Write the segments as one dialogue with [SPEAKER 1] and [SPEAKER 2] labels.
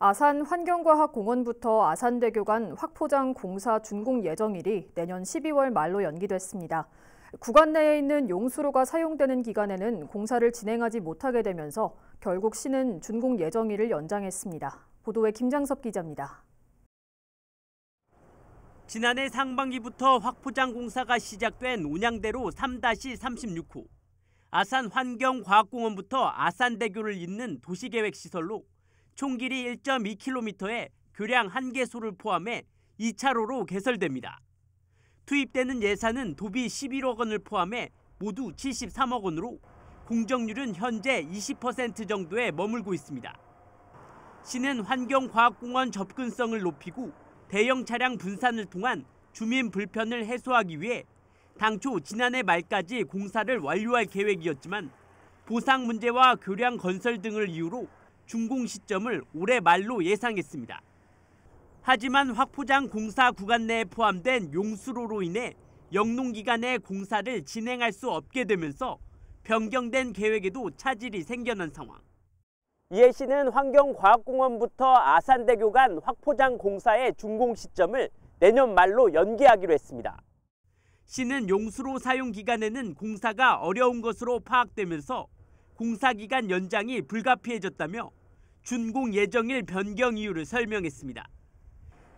[SPEAKER 1] 아산 환경과학공원부터 아산대교 간 확포장 공사 준공 예정일이 내년 12월 말로 연기됐습니다. 구간 내에 있는 용수로가 사용되는 기간에는 공사를 진행하지 못하게 되면서 결국 시는 준공 예정일을 연장했습니다. 보도에 김장섭 기자입니다.
[SPEAKER 2] 지난해 상반기부터 확포장 공사가 시작된 운양대로 3-36호 아산 환경과학공원부터 아산대교를 잇는 도시계획시설로 총 길이 1 2 k m 에 교량 한 개소를 포함해 2차로로 개설됩니다. 투입되는 예산은 도비 11억 원을 포함해 모두 73억 원으로 공정률은 현재 20% 정도에 머물고 있습니다. 시는 환경과학공원 접근성을 높이고 대형 차량 분산을 통한 주민 불편을 해소하기 위해 당초 지난해 말까지 공사를 완료할 계획이었지만 보상 문제와 교량 건설 등을 이유로 준공 시점을 올해 말로 예상했습니다. 하지만 확포장 공사 구간 내에 포함된 용수로로 인해 영농기간에 공사를 진행할 수 없게 되면서 변경된 계획에도 차질이 생겨난 상황. 이해 씨는 환경과학공원부터 아산대교 간 확포장 공사의 준공 시점을 내년 말로 연기하기로 했습니다. 시는 용수로 사용 기간에는 공사가 어려운 것으로 파악되면서 공사 기간 연장이 불가피해졌다며 준공 예정일 변경 이유를 설명했습니다.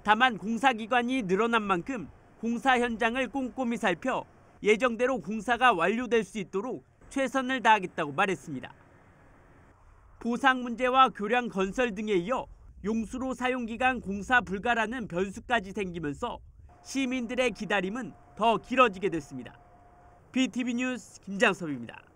[SPEAKER 2] 다만 공사 기간이 늘어난 만큼 공사 현장을 꼼꼼히 살펴 예정대로 공사가 완료될 수 있도록 최선을 다하겠다고 말했습니다. 보상 문제와 교량 건설 등에 이어 용수로 사용 기간 공사 불가라는 변수까지 생기면서 시민들의 기다림은 더 길어지게 됐습니다. BTV 뉴스 김장섭입니다.